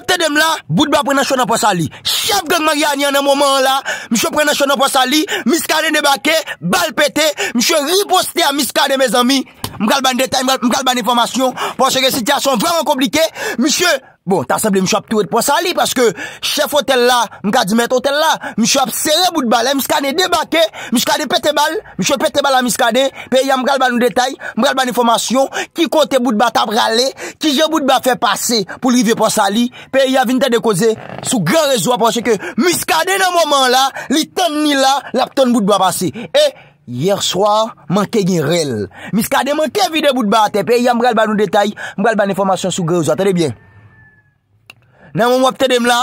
Mwen apte dem la, boud ba prenen chon apwa sali. Chef gang ma ganyan an an mouman la, mwen prenen chon apwa sali, miska de nebake, bal pete, mwen riposte a miska de mez ami. Mwen kal ban detay, mwen kal ban informasyon, pwansye gen sityasyon vwaan komplike. Bon, ta seble mishap tou et po sa li. Paske, chef hotel la, mkadi met hotel la, mishap sere bout ba la. Mishkade debake, mishkade pete bal, mishkade pete bal la mishkade. Pe ya mbral ba nou detay, mbral ba nou informasyon. Ki kote bout ba tab rale, ki je bout ba fe pase pou li ve po sa li. Pe ya vinte de koze, sou gen rezo aposhe ke mishkade nan moman la, li ton ni la, la ton bout ba pase. E, yer swa, manke gine rel. Mishkade manke vide bout ba ate, pe ya mbral ba nou detay, mbral ba nou informasyon sou gen rezo. Ate de bien. Nan moun wapte dem la,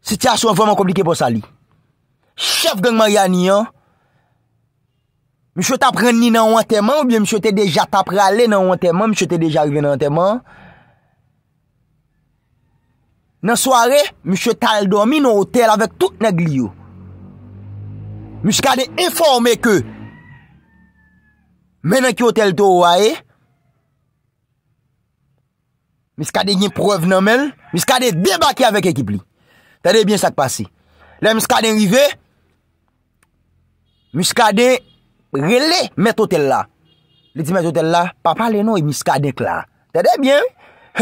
se tia sou an voman komplike pou sa li. Chef gen Mariani an, mouche te apren ni nan wante man, ou bien mouche te deja te apre ale nan wante man, mouche te deja revi nan wante man. Nan soare, mouche te al dormi nan hotel avèk tout negli yo. Mouche kade informe ke, menen ki hotel tou waye, Mis kade gen preuve nan men, mis kade debaki avèk ekip li. Tèdèbyen sa k pasi. Le mis kade rive, mis kade rele, met otel la. Li di men otel la, papa le nou e mis kade kla. Tèdèbyen.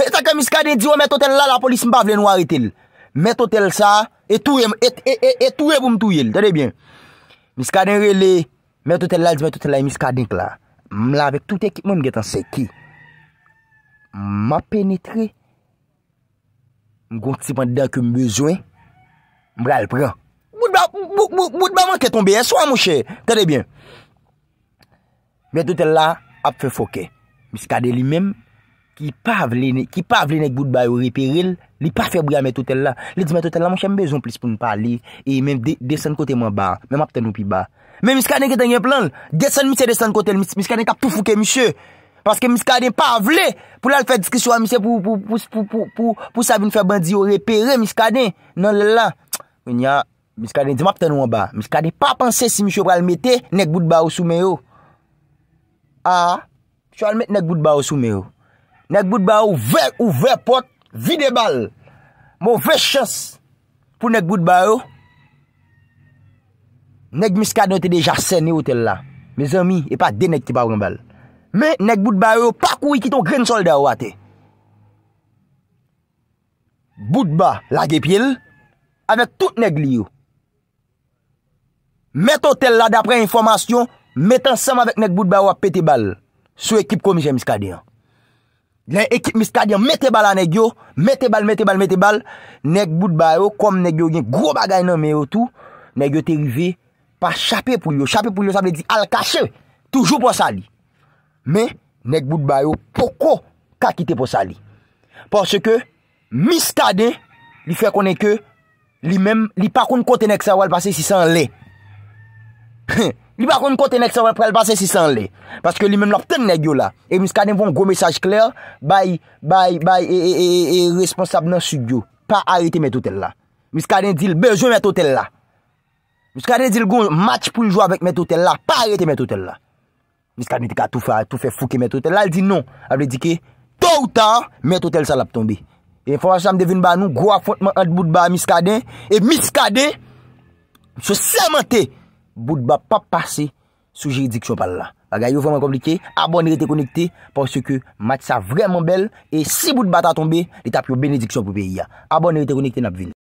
E sa ke mis kade di yo met otel la, la polis mba vle nou aritil. Met otel sa, e touye e, e, e, pou mtouyel. Tèdèbyen. Mis kade rele, met otel la, li di men otel la, mis kade kla. Mla vek tout ekip mwen mgetan seki. M apenitre, m konti pwanda kem bezwen, m bral pran. M bout baman ke tombe, m sou a mouche, m kade bien. M toutel la ap fe foke, m skade li men, ki pa avline, ki pa avline k bout baman ou ripiril, li pa fe bral m toutel la. Li di m toutel la, m chan bezon plis pou m pali, e men desen kote m wap bar, men ap ten wopi bar. Men m skade ki tenye plan, desen mi se desen kote, m skade ki ap tou foke m sou, Paske miskaden pa avle pou lal fè diskrisyon anmise pou sa vin fè bandi yo repere miskaden. Nan lè la, miskaden di ma ptè nou an ba. Miskaden pa pansè si mi chò pral mette nek bout ba ou soume yo. Ha, chò al mette nek bout ba ou soume yo. Nek bout ba ou vè ou vè pot vide bal. Mon vè chòs pou nek bout ba yo. Nek miskaden te deja sen yo tel la. Me zon mi, e pa de nek ki pa wè bal. Men, nek Boudbaryo, pak wiki ton green solda wate. Boudba, lage pil, avek tout nek liyo. Meton tel la, dapre informasyon, metan seman vek nek Boudbaryo apete bal, sou ekip komise miskadyan. Len ekip miskadyan, mette bal anegyo, mette bal, mette bal, mette bal, nek Boudbaryo, kom negyo gen, gro bagay nan meyo tou, negyo ten vi, pa chapi pou yo. Chapi pou yo, sape de di, al kache, toujou pou sa li. Me, nek bout bayo, poko kakite pou sa li? Porske, miskade, li fe konen ke, li mem, li pakoun kote nek sa wèl pase si san le. Li pakoun kote nek sa wèl pase si san le. Pasko li mem loptene nek yo la. E miskade mwen gwo mesaj kler, bay, bay, bay, e, e, e, e, e, e, responsab nan su diyo. Pa arite men totel la. Miskade dil bejwen men totel la. Miskade dil gwo match pou ljwa vek men totel la. Pa arite men totel la. Miskaden te ka toufe fouke metotel. La li di non. Aple di ki, tou ta, metotel sa la p'tombe. E informasyon am devine ba nou, gwa fonte man ant bout ba miskaden, e miskaden, mse semente, bout ba pa pase, sou jiridiksyon pal la. Aga yo vreman komplike, abon nirete konikte, porsi ke mat sa vreman bel, e si bout ba ta tombe, li tap yo benediksyon pou pe yia. Abon nirete konikte na pvin.